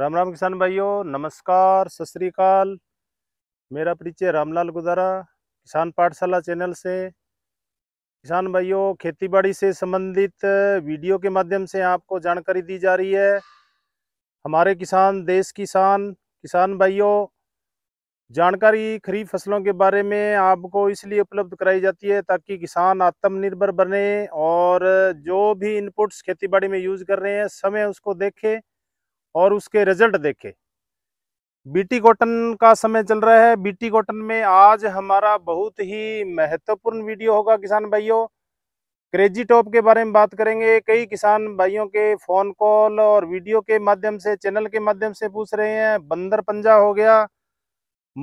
राम राम किसान भाइयों नमस्कार सत श्रीकाल मेरा परिचय रामलाल गुदारा किसान पाठशाला चैनल से किसान भाइयों खेतीबाड़ी से संबंधित वीडियो के माध्यम से आपको जानकारी दी जा रही है हमारे किसान देश किसान किसान भाइयों जानकारी खरीफ फसलों के बारे में आपको इसलिए उपलब्ध कराई जाती है ताकि किसान आत्मनिर्भर बने और जो भी इनपुट्स खेतीबाड़ी में यूज़ कर रहे हैं समय उसको देखें और उसके रिजल्ट देखे बीटी कॉटन का समय चल रहा है बीटी कॉटन में आज हमारा बहुत ही महत्वपूर्ण वीडियो होगा किसान भाइयों क्रेजी टॉप के बारे में बात करेंगे कई किसान भाइयों के फ़ोन कॉल और वीडियो के माध्यम से चैनल के माध्यम से पूछ रहे हैं बंदर पंजा हो गया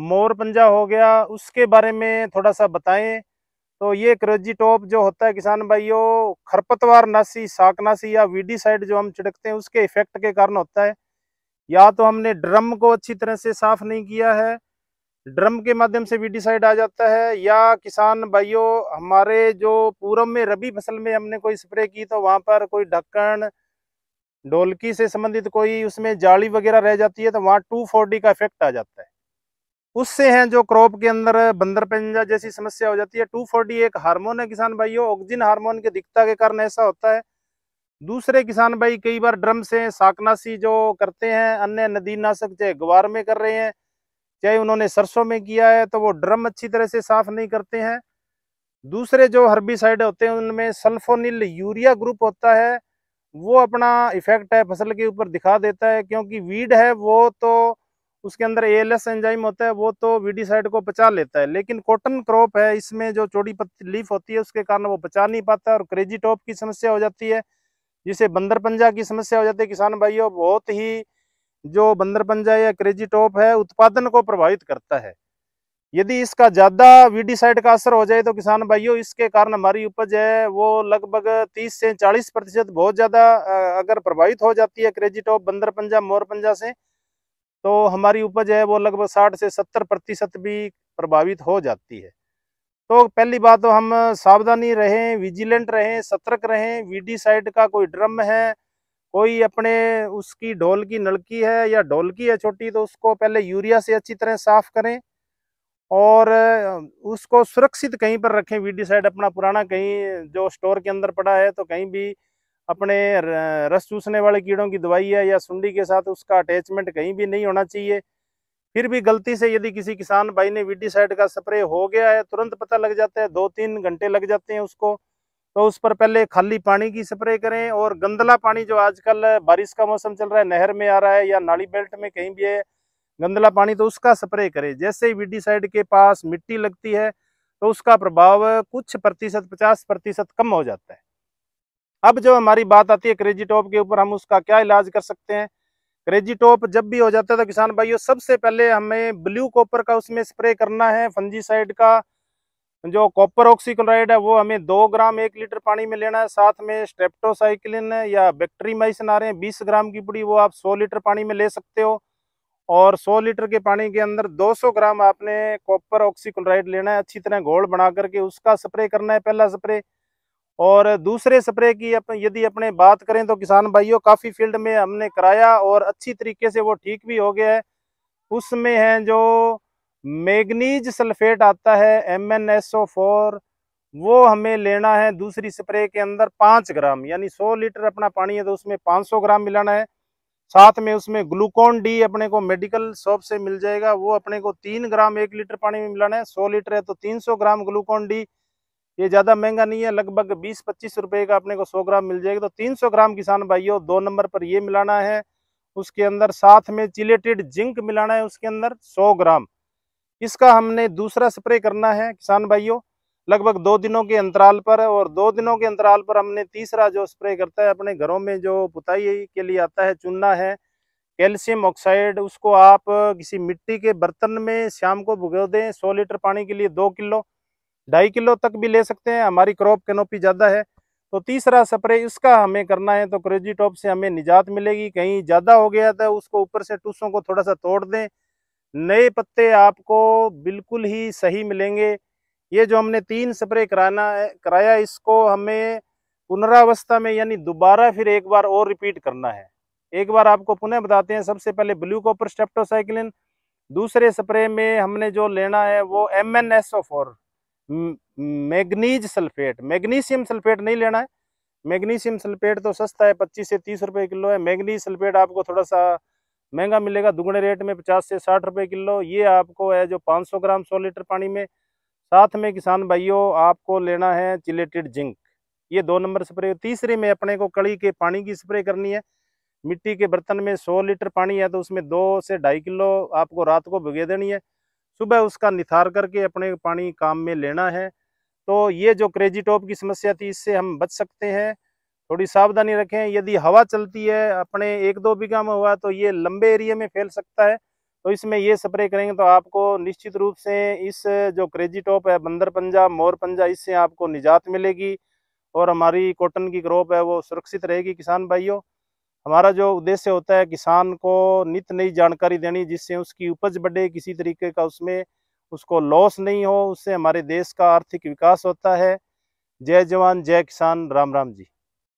मोर पंजा हो गया उसके बारे में थोड़ा सा बताएं तो ये क्रेजी टॉप जो होता है किसान भाइयों खरपतवार नासी नासी या वीडी साइड जो हम छिड़कते हैं उसके इफेक्ट के कारण होता है या तो हमने ड्रम को अच्छी तरह से साफ नहीं किया है ड्रम के माध्यम से वीडी साइड आ जाता है या किसान भाइयों हमारे जो पूर्व में रबी फसल में हमने कोई स्प्रे की तो वहाँ पर कोई ढक्कन ढोलकी से संबंधित कोई उसमें जाली वगैरह रह जाती है तो वहाँ टू का इफेक्ट आ जाता है उससे हैं जो क्रॉप के अंदर बंदर पंजा जैसी समस्या हो जाती है टू फोर्टी एक हारमोन है किसान भाइयों ऑक्सीजन हार्मोन की दिक्कता के कारण ऐसा होता है दूसरे किसान भाई कई बार ड्रम से साकनासी जो करते हैं अन्य नदी नाशक चाहे ग्वार में कर रहे हैं चाहे उन्होंने सरसों में किया है तो वो ड्रम अच्छी तरह से साफ नहीं करते हैं दूसरे जो हर्बिसाइड होते हैं उनमें सल्फोनिल यूरिया ग्रुप होता है वो अपना इफेक्ट है फसल के ऊपर दिखा देता है क्योंकि वीड है वो तो उसके अंदर एलएस एंजाइम होता है वो तो वीडीसाइड को बचा लेता है लेकिन कॉटन क्रॉप है इसमें जो चौड़ी पत्ती लीफ होती है उसके कारण वो बचा नहीं पाता और क्रेजी टॉप की समस्या हो जाती है जिसे बंदर पंजा की समस्या हो जाती है किसान भाइयों बहुत ही जो बंदर पंजा या क्रेजी टॉप है उत्पादन को प्रभावित करता है यदि इसका ज़्यादा वीडीसाइड का असर हो जाए तो किसान भाइयों इसके कारण हमारी उपज है वो लगभग 30 से 40 प्रतिशत बहुत ज़्यादा अगर प्रभावित हो जाती है क्रेजी टॉप बंदर पंजा मोर पंजा से तो हमारी उपज है वो लगभग साठ से सत्तर प्रतिशत भी प्रभावित हो जाती है तो पहली बात तो हम सावधानी रहें विजिलेंट रहें सतर्क रहें वीडी साइड का कोई ड्रम है कोई अपने उसकी ढोल की नलकी है या ढोलकी है छोटी तो उसको पहले यूरिया से अच्छी तरह साफ करें और उसको सुरक्षित कहीं पर रखें वीडी साइड अपना पुराना कहीं जो स्टोर के अंदर पड़ा है तो कहीं भी अपने रस चूसने वाले कीड़ों की दवाई है या सुंडी के साथ उसका अटैचमेंट कहीं भी नहीं होना चाहिए फिर भी गलती से यदि किसी किसान भाई ने साइड का स्प्रे हो गया है तुरंत पता लग जाता है दो तीन घंटे लग जाते हैं उसको तो उस पर पहले खाली पानी की स्प्रे करें और गंदला पानी जो आजकल बारिश का मौसम चल रहा है नहर में आ रहा है या नाली बेल्ट में कहीं भी है गंदला पानी तो उसका स्प्रे करें जैसे ही साइड के पास मिट्टी लगती है तो उसका प्रभाव कुछ प्रतिशत पचास प्रतिशत कम हो जाता है अब जब हमारी बात आती है क्रेजी टॉप के ऊपर हम उसका क्या इलाज कर सकते हैं क्रेजी टॉप जब भी हो जाता है तो किसान भाइयों सबसे पहले हमें ब्लू कॉपर का उसमें स्प्रे करना है फंजीसाइड का जो कॉपर ऑक्सीक्लोराइड है वो हमें दो ग्राम एक लीटर पानी में लेना है साथ में स्ट्रेप्टोसाइक्लिन या बैक्ट्रीमाइसिन आ रहे हैं बीस ग्राम की पुड़ी वो आप सौ लीटर पानी में ले सकते हो और 100 लीटर के पानी के अंदर 200 ग्राम आपने कॉपर ऑक्सीक्लोराइड लेना है अच्छी तरह घोल बना करके उसका स्प्रे करना है पहला स्प्रे और दूसरे स्प्रे की अपन यदि अपने बात करें तो किसान भाइयों काफ़ी फील्ड में हमने कराया और अच्छी तरीके से वो ठीक भी हो गया है उसमें है जो मैग्नीज सल्फेट आता है M N S O four वो हमें लेना है दूसरी स्प्रे के अंदर पाँच ग्राम यानी सौ लीटर अपना पानी है तो उसमें पाँच सौ ग्राम मिलाना है साथ में उसमें ग्लूकोन डी अपने को मेडिकल शॉप से मिल जाएगा वो अपने को तीन ग्राम एक लीटर पानी में मिलाना है सौ लीटर है तो तीन सौ ग्राम ग्लूकोन डी ये ज़्यादा महंगा नहीं है लगभग बीस पच्चीस रुपये का अपने को सौ ग्राम मिल जाएगा तो तीन सौ ग्राम किसान भाइयों दो नंबर पर ये मिलाना है उसके अंदर साथ में चिलेटेड जिंक मिलाना है उसके अंदर सौ ग्राम इसका हमने दूसरा स्प्रे करना है किसान भाइयों लगभग दो दिनों के अंतराल पर और दो दिनों के अंतराल पर हमने तीसरा जो स्प्रे करता है अपने घरों में जो पुताई के लिए आता है चुनना है कैल्शियम ऑक्साइड उसको आप किसी मिट्टी के बर्तन में शाम को भुगो दें सौ लीटर पानी के लिए दो किलो ढाई किलो तक भी ले सकते हैं हमारी क्रॉप कैनोपी ज़्यादा है तो तीसरा स्प्रे इसका हमें करना है तो क्रेजी टॉप से हमें निजात मिलेगी कहीं ज़्यादा हो गया था तो उसको ऊपर से टूसों को थोड़ा सा तोड़ दें नए पत्ते आपको बिल्कुल ही सही मिलेंगे ये जो हमने तीन स्प्रे कराना कराया इसको हमें पुनरावस्था में यानी दोबारा फिर एक बार और रिपीट करना है एक बार आपको पुनः बताते हैं सबसे पहले ब्लू कॉपर स्टेप्टोसाइक्लिन दूसरे स्प्रे में हमने जो लेना है वो M N S O four manganese sulphate magnesium sulphate नहीं लेना है मैग्नीशियम सल्फेट तो सस्ता है पच्चीस से तीस रुपए किलो है मैग्नीज सल्फेट आपको थोड़ा सा महंगा मिलेगा दुगने रेट में पचास से साठ रुपए किलो ये आपको है जो पाँच सौ ग्राम सौ लीटर पानी में साथ में किसान भाइयों आपको लेना है चिलेटेड जिंक ये दो नंबर स्प्रे तीसरे में अपने को कड़ी के पानी की स्प्रे करनी है मिट्टी के बर्तन में सौ लीटर पानी है तो उसमें दो से ढाई किलो आपको रात को भिगे देनी है सुबह उसका निथार करके अपने पानी काम में लेना है तो ये जो क्रेजी टॉप की समस्या थी इससे हम बच सकते हैं थोड़ी सावधानी रखें यदि हवा चलती है अपने एक दो बीघा में हुआ तो ये लंबे एरिया में फैल सकता है तो इसमें ये स्प्रे करेंगे तो आपको निश्चित रूप से इस जो क्रेजी टॉप है बंदर पंजा मोर पंजा इससे आपको निजात मिलेगी और हमारी कॉटन की क्रॉप है वो सुरक्षित रहेगी किसान भाइयों हमारा जो उद्देश्य होता है किसान को नित नई जानकारी देनी जिससे उसकी उपज बढ़े किसी तरीके का उसमें उसको लॉस नहीं हो उससे हमारे देश का आर्थिक विकास होता है जय जवान जय किसान राम राम जी